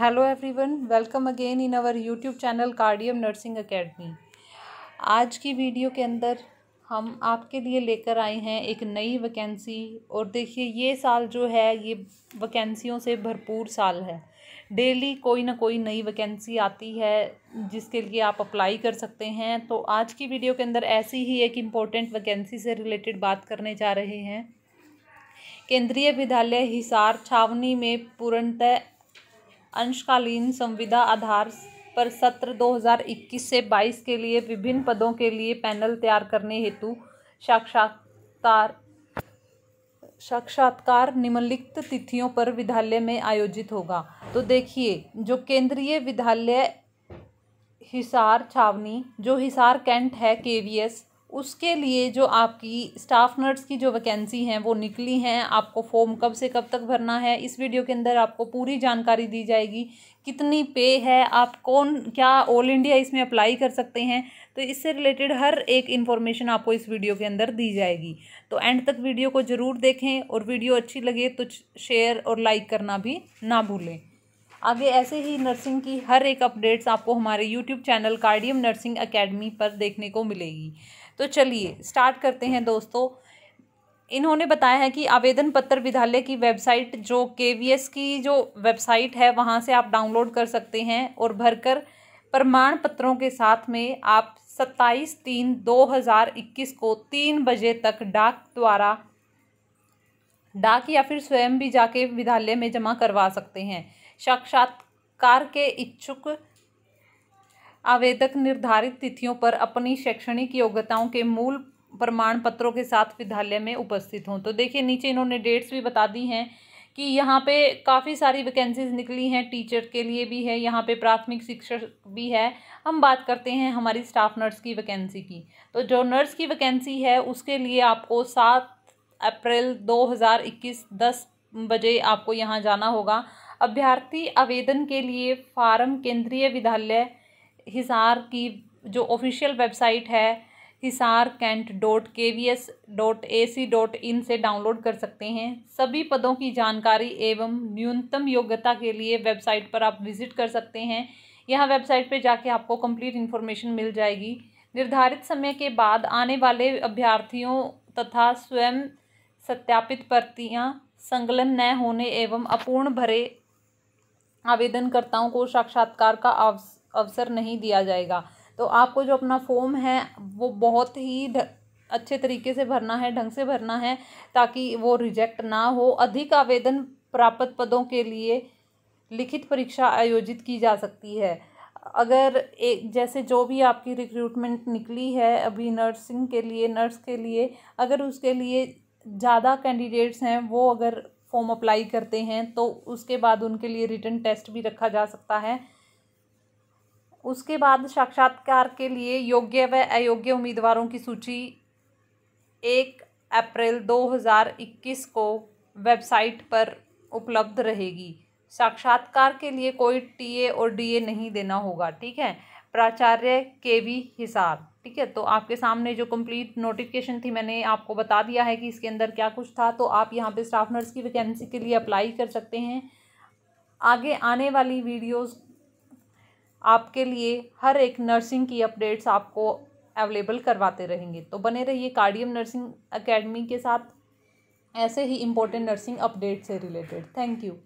hello everyone welcome again in our YouTube channel Cardium nursing academy आज की video के अंदर हम आपके लिए लेकर आए हैं एक नई वैकेंसी और देखिए ये साल जो है ये वैकेंसियों से भरपूर साल है डेली कोई ना कोई नई वैकेंसी आती है जिसके लिए आप अप्लाई कर सकते हैं तो आज की वीडियो के अंदर ऐसी ही एक इम्पोर्टेंट वैकेंसी से रिलेटेड बात करने जा रहे हैं केंद्रीय विद्यालय हिसार छावनी में पूर्णतः अंशकालीन संविदा आधार पर सत्र 2021 से 22 के लिए विभिन्न पदों के लिए पैनल तैयार करने हेतु साक्षात्कार साक्षात्कार निम्नलिखित तिथियों पर विद्यालय में आयोजित होगा तो देखिए जो केंद्रीय विद्यालय हिसार छावनी जो हिसार कैंट है के वी एस उसके लिए जो आपकी स्टाफ नर्स की जो वैकेंसी हैं वो निकली हैं आपको फॉर्म कब से कब तक भरना है इस वीडियो के अंदर आपको पूरी जानकारी दी जाएगी कितनी पे है आप कौन क्या ऑल इंडिया इसमें अप्लाई कर सकते हैं तो इससे रिलेटेड हर एक इन्फॉर्मेशन आपको इस वीडियो के अंदर दी जाएगी तो एंड तक वीडियो को ज़रूर देखें और वीडियो अच्छी लगे तो शेयर और लाइक करना भी ना भूलें आगे ऐसे ही नर्सिंग की हर एक अपडेट्स आपको हमारे YouTube channel Cardium nursing academy पर देखने को मिलेगी तो चलिए स्टार्ट करते हैं दोस्तों इन्होंने बताया है कि आवेदन पत्र विद्यालय की वेबसाइट जो के की जो वेबसाइट है वहाँ से आप डाउनलोड कर सकते हैं और भरकर प्रमाण पत्रों के साथ में आप सत्ताईस तीन दो हज़ार इक्कीस को तीन बजे तक डाक द्वारा डाक या फिर स्वयं भी जाके विद्यालय में जमा करवा सकते हैं साक्षात्कार के इच्छुक आवेदक निर्धारित तिथियों पर अपनी शैक्षणिक योग्यताओं के मूल प्रमाण पत्रों के साथ विद्यालय में उपस्थित हों तो देखिए नीचे इन्होंने डेट्स भी बता दी हैं कि यहाँ पे काफ़ी सारी वैकेंसीज निकली हैं टीचर के लिए भी है यहाँ पे प्राथमिक शिक्षक भी है हम बात करते हैं हमारी स्टाफ नर्स की वैकेंसी की तो जो नर्स की वैकेंसी है उसके लिए आपको सात अप्रैल दो हज़ार इक्कीस दस बजे आपको यहाँ जाना होगा अभ्यर्थी आवेदन के लिए फार्म केंद्रीय विद्यालय हिसार की जो ऑफिशियल वेबसाइट है Hisar cantt dot K V S dot A C dot in से डाउनलोड कर सकते हैं सभी पदों की जानकारी एवं न्यूनतम योग्यता के लिए वेबसाइट पर आप विज़िट कर सकते हैं यह वेबसाइट पर जाके आपको कंप्लीट इन्फॉर्मेशन मिल जाएगी निर्धारित समय के बाद आने वाले अभ्यर्थियों तथा स्वयं सत्यापित प्रतियाँ संकलन न होने एवं अपूर्ण भरे आवेदनकर्ताओं को साक्षात्कार का अवसर नहीं दिया जाएगा तो आपको जो अपना फॉर्म है वो बहुत ही अच्छे तरीके से भरना है ढंग से भरना है ताकि वो रिजेक्ट ना हो अधिक आवेदन प्राप्त पदों के लिए लिखित परीक्षा आयोजित की जा सकती है अगर एक जैसे जो भी आपकी रिक्रूटमेंट निकली है अभी नर्सिंग के लिए नर्स के लिए अगर उसके लिए ज़्यादा कैंडिडेट्स हैं वो अगर फॉर्म अप्लाई करते हैं तो उसके बाद उनके लिए रिटर्न टेस्ट भी रखा जा सकता है उसके बाद साक्षात्कार के लिए योग्य व अयोग्य उम्मीदवारों की सूची एक अप्रैल 2021 को वेबसाइट पर उपलब्ध रहेगी साक्षात्कार के लिए कोई टीए और डीए नहीं देना होगा ठीक है प्राचार्य के भी हिसाब ठीक है तो आपके सामने जो कंप्लीट नोटिफिकेशन थी मैंने आपको बता दिया है कि इसके अंदर क्या कुछ था तो आप यहाँ पे स्टाफ नर्स की वैकेंसी के लिए अप्लाई कर सकते हैं आगे आने वाली वीडियोस आपके लिए हर एक नर्सिंग की अपडेट्स आपको अवेलेबल करवाते रहेंगे तो बने रहिए कार्डियम नर्सिंग अकेडमी के साथ ऐसे ही इम्पोर्टेंट नर्सिंग अपडेट से रिलेटेड थैंक यू